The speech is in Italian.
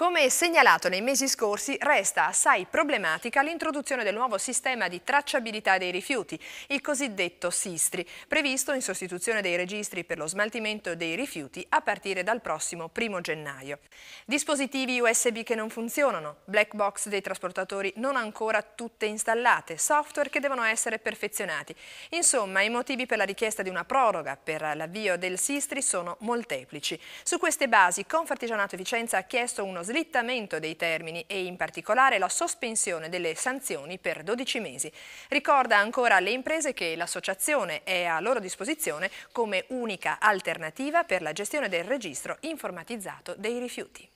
Come segnalato nei mesi scorsi, resta assai problematica l'introduzione del nuovo sistema di tracciabilità dei rifiuti, il cosiddetto Sistri, previsto in sostituzione dei registri per lo smaltimento dei rifiuti a partire dal prossimo 1 gennaio. Dispositivi USB che non funzionano, black box dei trasportatori non ancora tutte installate, software che devono essere perfezionati. Insomma, i motivi per la richiesta di una proroga per l'avvio del Sistri sono molteplici. Su queste basi Confartigianato Vicenza ha chiesto uno slittamento dei termini e in particolare la sospensione delle sanzioni per 12 mesi. Ricorda ancora alle imprese che l'associazione è a loro disposizione come unica alternativa per la gestione del registro informatizzato dei rifiuti.